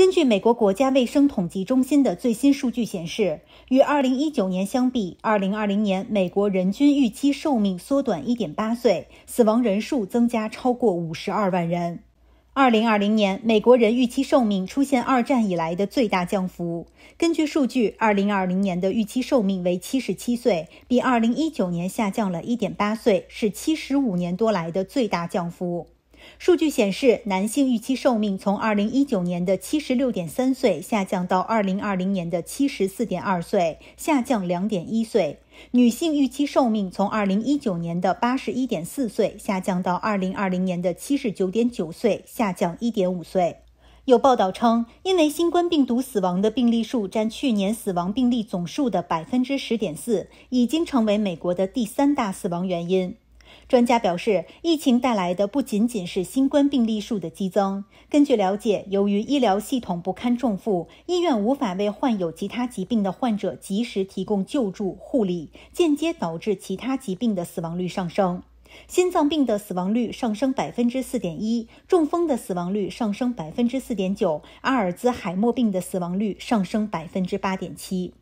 根据美国国家卫生统计中心的最新数据显示，与2019年相比，2020年美国人均预期寿命缩短1.8岁，死亡人数增加超过52万人。2020年美国人预期寿命出现二战以来的最大降幅。根据数据，2020年的预期寿命为77岁，比2019年下降了1.8岁，是75年多来的最大降幅。数据显示，男性预期寿命从2019年的76.3岁下降到2020年的74.2岁，下降2.1岁；女性预期寿命从2019年的81.4岁下降到2020年的79.9岁，下降1.5岁。有报道称，因为新冠病毒死亡的病例数占去年死亡病例总数的10.4%，已经成为美国的第三大死亡原因。专家表示，疫情带来的不仅仅是新冠病例数的激增。根据了解，由于医疗系统不堪重负，医院无法为患有其他疾病的患者及时提供救助护理，间接导致其他疾病的死亡率上升。心脏病的死亡率上升百分之四点一，中风的死亡率上升百分之四点九，阿尔兹海默病的死亡率上升百分之八点七。